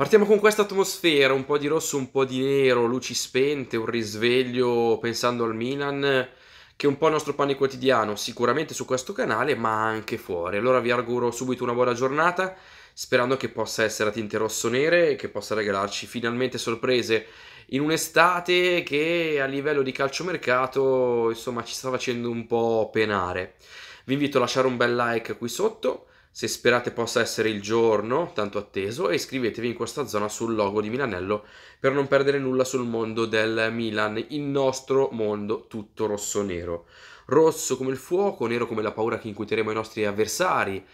Partiamo con questa atmosfera, un po' di rosso, un po' di nero, luci spente, un risveglio pensando al Milan, che è un po' il nostro pane quotidiano, sicuramente su questo canale, ma anche fuori. Allora vi auguro subito una buona giornata, sperando che possa essere a tinte rosso-nere e che possa regalarci finalmente sorprese in un'estate che a livello di calciomercato, insomma, ci sta facendo un po' penare. Vi invito a lasciare un bel like qui sotto se sperate possa essere il giorno tanto atteso e iscrivetevi in questa zona sul logo di Milanello per non perdere nulla sul mondo del Milan, il nostro mondo tutto rosso-nero. Rosso come il fuoco, nero come la paura che incuteremo i nostri avversari,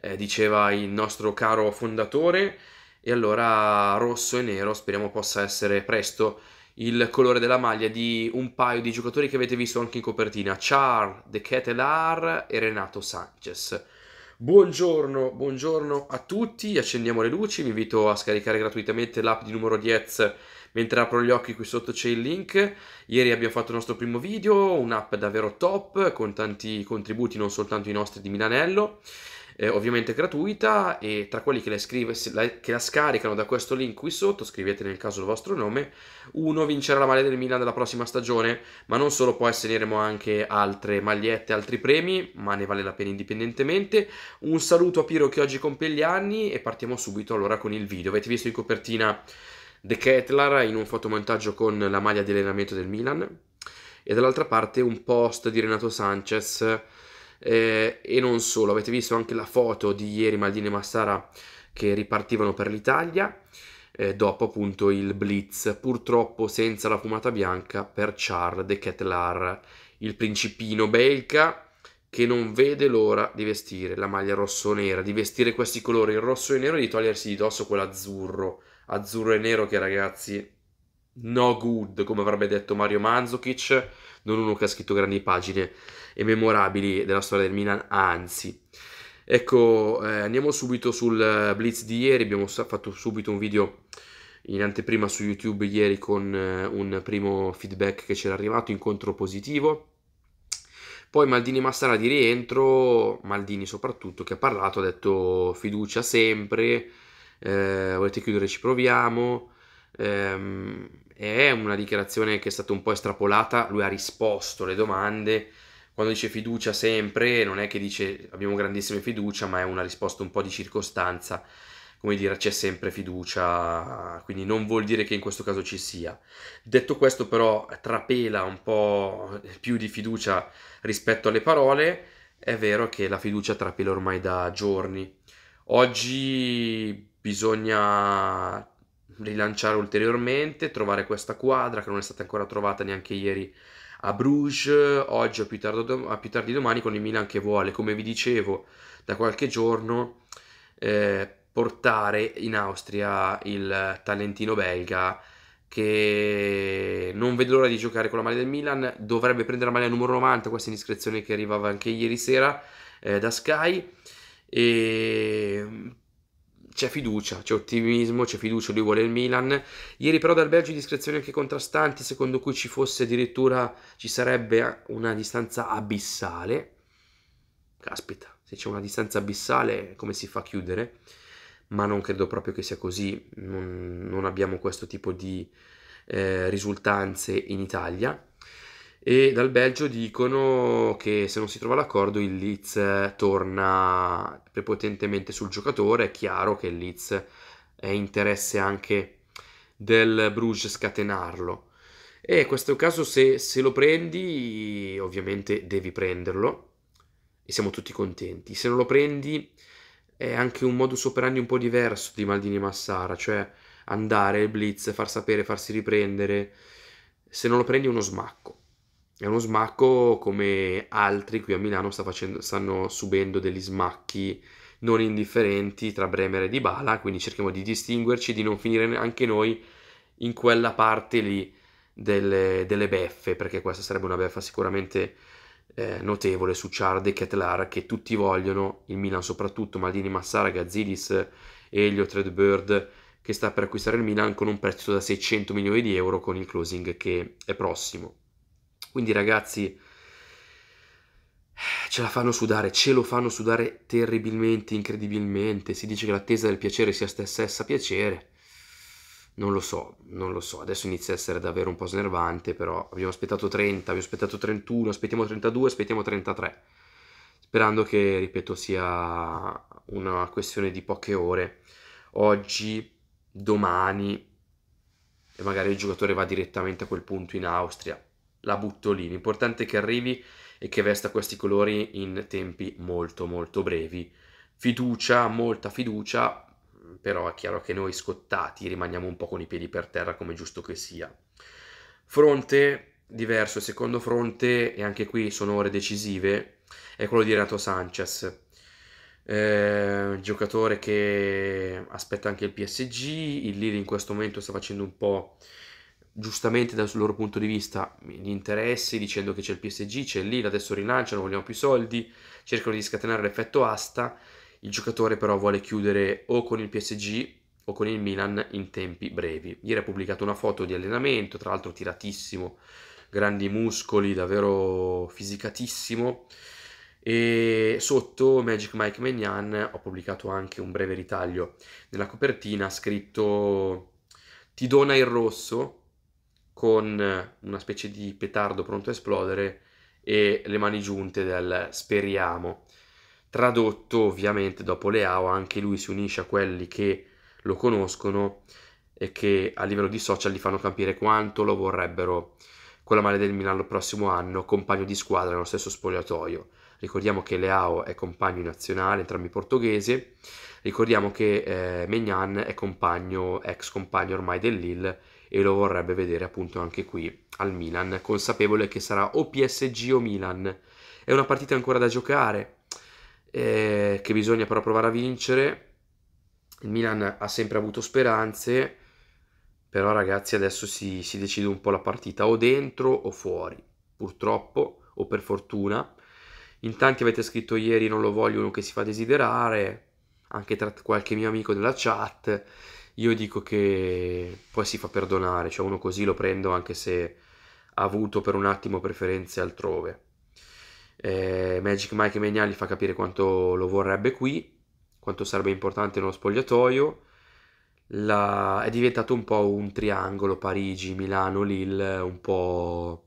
eh, diceva il nostro caro fondatore, e allora rosso e nero speriamo possa essere presto il colore della maglia di un paio di giocatori che avete visto anche in copertina, Char De Ketelar e Renato Sanchez Buongiorno, buongiorno a tutti, accendiamo le luci, vi invito a scaricare gratuitamente l'app di numero 10 mentre apro gli occhi qui sotto c'è il link. Ieri abbiamo fatto il nostro primo video, un'app davvero top con tanti contributi non soltanto i nostri di Milanello eh, ovviamente gratuita e tra quelli che, le scrive, la, che la scaricano da questo link qui sotto, scrivete nel caso il vostro nome, uno vincerà la maglia del Milan della prossima stagione, ma non solo, poi assegneremo anche altre magliette, altri premi, ma ne vale la pena indipendentemente. Un saluto a Piero che oggi compie gli anni e partiamo subito allora con il video. Avete visto in copertina The Ketlar in un fotomontaggio con la maglia di allenamento del Milan? e dall'altra parte un post di Renato Sanchez eh, e non solo, avete visto anche la foto di ieri Maldini e Massara che ripartivano per l'Italia eh, dopo appunto il blitz, purtroppo senza la fumata bianca per Charles de Kettelar, il principino belga che non vede l'ora di vestire la maglia rosso-nera, di vestire questi colori, il rosso e nero, e di togliersi di dosso quell'azzurro, azzurro e nero che ragazzi, no good, come avrebbe detto Mario Manzukic, non uno che ha scritto grandi pagine e memorabili della storia del Milan, anzi. Ecco, eh, andiamo subito sul blitz di ieri, abbiamo fatto subito un video in anteprima su YouTube ieri con eh, un primo feedback che c'era arrivato, incontro positivo. Poi Maldini Massara di rientro, Maldini soprattutto che ha parlato, ha detto fiducia sempre, eh, volete chiudere ci proviamo, ehm, è una dichiarazione che è stata un po' estrapolata, lui ha risposto alle domande, quando dice fiducia sempre non è che dice abbiamo grandissima fiducia, ma è una risposta un po' di circostanza, come dire c'è sempre fiducia, quindi non vuol dire che in questo caso ci sia. Detto questo però trapela un po' più di fiducia rispetto alle parole, è vero che la fiducia trapela ormai da giorni. Oggi bisogna rilanciare ulteriormente, trovare questa quadra che non è stata ancora trovata neanche ieri a Bruges, oggi o più, tardo, più tardi domani con il Milan che vuole, come vi dicevo da qualche giorno, eh, portare in Austria il talentino belga che non vedo l'ora di giocare con la maglia del Milan, dovrebbe prendere la maglia numero 90, questa indiscrezione che arrivava anche ieri sera eh, da Sky e c'è fiducia, c'è ottimismo, c'è fiducia, lui vuole il Milan. Ieri però dal Belgio discrezioni anche contrastanti, secondo cui ci fosse addirittura, ci sarebbe una distanza abissale. Caspita, se c'è una distanza abissale come si fa a chiudere? Ma non credo proprio che sia così, non, non abbiamo questo tipo di eh, risultanze in Italia e dal Belgio dicono che se non si trova l'accordo il Leeds torna prepotentemente sul giocatore, è chiaro che il Leeds è interesse anche del Bruges scatenarlo. E in questo caso se, se lo prendi ovviamente devi prenderlo e siamo tutti contenti. Se non lo prendi è anche un modus operandi un po' diverso di Maldini e Massara, cioè andare, il blitz, far sapere, farsi riprendere. Se non lo prendi è uno smacco è uno smacco come altri qui a Milano sta facendo, stanno subendo degli smacchi non indifferenti tra Bremer e Dybala, quindi cerchiamo di distinguerci, di non finire anche noi in quella parte lì delle, delle beffe, perché questa sarebbe una beffa sicuramente eh, notevole su Ciarde e Ketlar che tutti vogliono, il Milan soprattutto, Maldini, Massara, Gazzidis, Elio, Threadbird, che sta per acquistare il Milan con un prezzo da 600 milioni di euro con il closing che è prossimo. Quindi ragazzi, ce la fanno sudare, ce lo fanno sudare terribilmente, incredibilmente. Si dice che l'attesa del piacere sia stessa piacere. Non lo so, non lo so. Adesso inizia a essere davvero un po' snervante, però abbiamo aspettato 30, abbiamo aspettato 31, aspettiamo 32, aspettiamo 33. Sperando che, ripeto, sia una questione di poche ore. Oggi, domani, e magari il giocatore va direttamente a quel punto in Austria la butto lì. L'importante è che arrivi e che vesta questi colori in tempi molto molto brevi. Fiducia, molta fiducia, però è chiaro che noi scottati rimaniamo un po' con i piedi per terra come giusto che sia. Fronte diverso, il secondo fronte, e anche qui sono ore decisive, è quello di Renato Sanchez. Eh, giocatore che aspetta anche il PSG, il Lille in questo momento sta facendo un po' giustamente dal loro punto di vista gli interessi dicendo che c'è il PSG, c'è l'IL, adesso rilanciano, vogliamo più soldi, cercano di scatenare l'effetto asta, il giocatore però vuole chiudere o con il PSG o con il Milan in tempi brevi. Ieri ha pubblicato una foto di allenamento, tra l'altro tiratissimo, grandi muscoli, davvero fisicatissimo e sotto Magic Mike Magnan ho pubblicato anche un breve ritaglio nella copertina scritto ti dona il rosso con eh, una specie di petardo pronto a esplodere e le mani giunte del speriamo. Tradotto ovviamente dopo Leao anche lui si unisce a quelli che lo conoscono e che a livello di social gli fanno capire quanto lo vorrebbero con la maglia del Milano il prossimo anno, compagno di squadra nello stesso spogliatoio. Ricordiamo che Leao è compagno nazionale, entrambi portoghesi. Ricordiamo che eh, Mignan è compagno, ex compagno ormai del Lille e lo vorrebbe vedere appunto anche qui al Milan, consapevole che sarà o PSG o Milan. È una partita ancora da giocare, eh, che bisogna però provare a vincere. Il Milan ha sempre avuto speranze, però ragazzi adesso si, si decide un po' la partita, o dentro o fuori, purtroppo o per fortuna. In tanti avete scritto ieri non lo voglio uno che si fa desiderare, anche tra qualche mio amico della chat, io dico che poi si fa perdonare, cioè uno così lo prendo anche se ha avuto per un attimo preferenze altrove. Eh, Magic Mike Meniali fa capire quanto lo vorrebbe qui, quanto sarebbe importante nello spogliatoio. La... È diventato un po' un triangolo Parigi, Milano, Lille, un po'...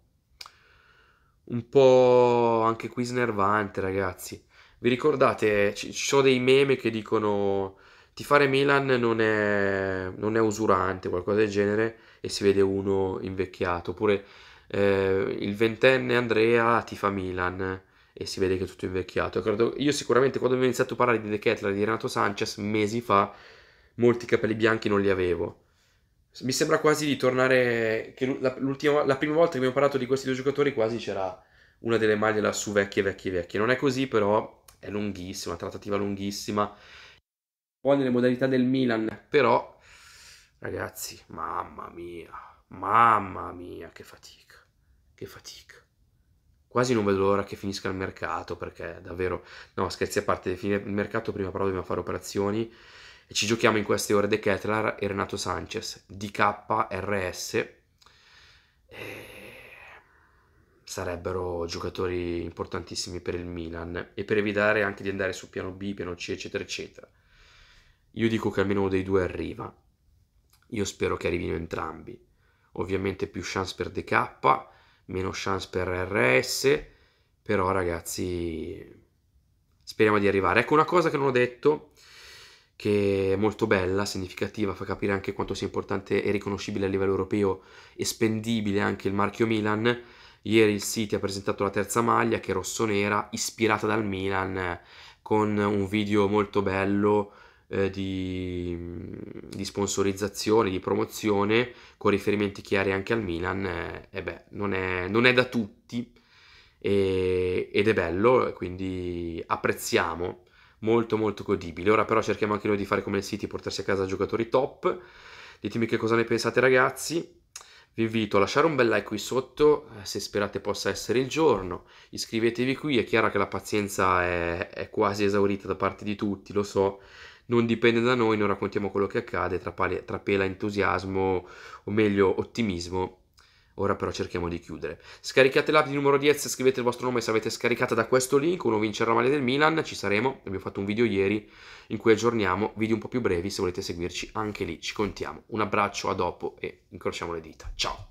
un po' anche qui snervante, ragazzi. Vi ricordate, ci, sono dei meme che dicono tifare Milan non è, non è usurante, qualcosa del genere, e si vede uno invecchiato, oppure eh, il ventenne Andrea tifa Milan e si vede che è tutto invecchiato. Credo, io sicuramente quando avevo iniziato a parlare di De Kettler e di Renato Sanchez mesi fa, molti capelli bianchi non li avevo. Mi sembra quasi di tornare. Che la, la prima volta che abbiamo parlato di questi due giocatori, quasi c'era una delle maglie lassù vecchie, vecchie, vecchie. Non è così, però è lunghissima, una trattativa lunghissima. Poi nelle modalità del Milan, però, ragazzi, mamma mia, mamma mia, che fatica, che fatica. Quasi non vedo l'ora che finisca il mercato perché davvero, no scherzi a parte, fine il mercato prima però dobbiamo fare operazioni e ci giochiamo in queste ore De Kettler e Renato Sanchez, DK, RS. E sarebbero giocatori importantissimi per il Milan e per evitare anche di andare su piano B, piano C, eccetera, eccetera. Io dico che almeno uno dei due arriva. Io spero che arrivino entrambi. Ovviamente più chance per DK, meno chance per RS, però ragazzi speriamo di arrivare. Ecco una cosa che non ho detto, che è molto bella, significativa, fa capire anche quanto sia importante e riconoscibile a livello europeo e spendibile anche il marchio Milan Ieri il City ha presentato la terza maglia che è rossonera, ispirata dal Milan, con un video molto bello eh, di, di, sponsorizzazione, di promozione, con riferimenti chiari anche al Milan. Eh, e beh, non è, non è da tutti e, ed è bello, quindi apprezziamo molto molto godibile. Ora però cerchiamo anche noi di fare come il City, portarsi a casa giocatori top. Ditemi che cosa ne pensate ragazzi. Vi invito a lasciare un bel like qui sotto eh, se sperate possa essere il giorno, iscrivetevi qui, è chiaro che la pazienza è, è quasi esaurita da parte di tutti, lo so, non dipende da noi, noi raccontiamo quello che accade, trapela entusiasmo o meglio ottimismo Ora però cerchiamo di chiudere. Scaricate l'app di numero 10, scrivete il vostro nome se avete scaricata da questo link, uno vincerà male del Milan, ci saremo, abbiamo fatto un video ieri in cui aggiorniamo, video un po' più brevi se volete seguirci anche lì, ci contiamo. Un abbraccio, a dopo e incrociamo le dita. Ciao!